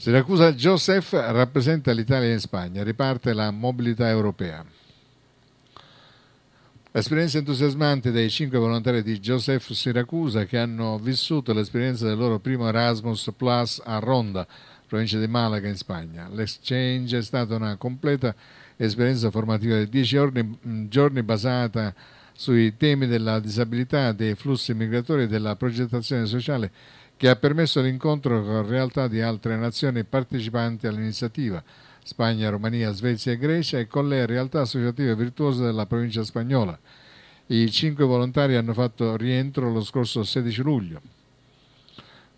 Siracusa Joseph rappresenta l'Italia in Spagna, riparte la mobilità europea. L'esperienza entusiasmante dei cinque volontari di Joseph Siracusa che hanno vissuto l'esperienza del loro primo Erasmus Plus a Ronda, provincia di Malaga in Spagna. L'exchange è stata una completa esperienza formativa di dieci giorni, mm, giorni basata sui temi della disabilità, dei flussi migratori e della progettazione sociale che ha permesso l'incontro con realtà di altre nazioni partecipanti all'iniziativa, Spagna, Romania, Svezia e Grecia, e con le realtà associative virtuose della provincia spagnola. I cinque volontari hanno fatto rientro lo scorso 16 luglio.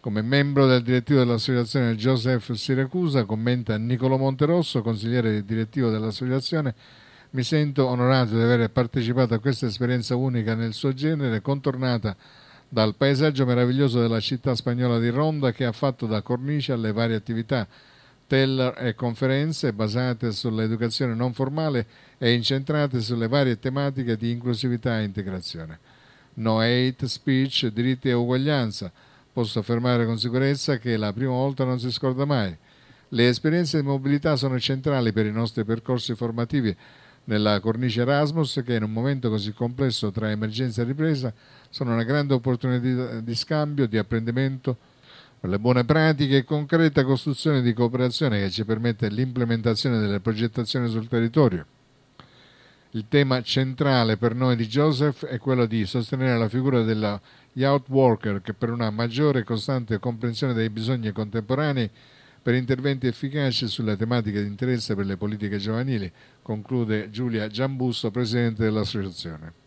Come membro del direttivo dell'associazione Joseph Siracusa, commenta Nicolo Monterosso, consigliere direttivo dell'associazione, mi sento onorato di aver partecipato a questa esperienza unica nel suo genere, contornata dal paesaggio meraviglioso della città spagnola di Ronda che ha fatto da cornice alle varie attività, teller e conferenze basate sull'educazione non formale e incentrate sulle varie tematiche di inclusività e integrazione. No hate speech, diritti e uguaglianza. Posso affermare con sicurezza che la prima volta non si scorda mai. Le esperienze di mobilità sono centrali per i nostri percorsi formativi nella cornice Erasmus che in un momento così complesso tra emergenza e ripresa sono una grande opportunità di scambio, di apprendimento per le buone pratiche e concreta costruzione di cooperazione che ci permette l'implementazione delle progettazioni sul territorio. Il tema centrale per noi di Joseph è quello di sostenere la figura della youth worker che per una maggiore e costante comprensione dei bisogni contemporanei per interventi efficaci sulle tematiche di interesse per le politiche giovanili, conclude Giulia Giambusto, presidente dell'associazione.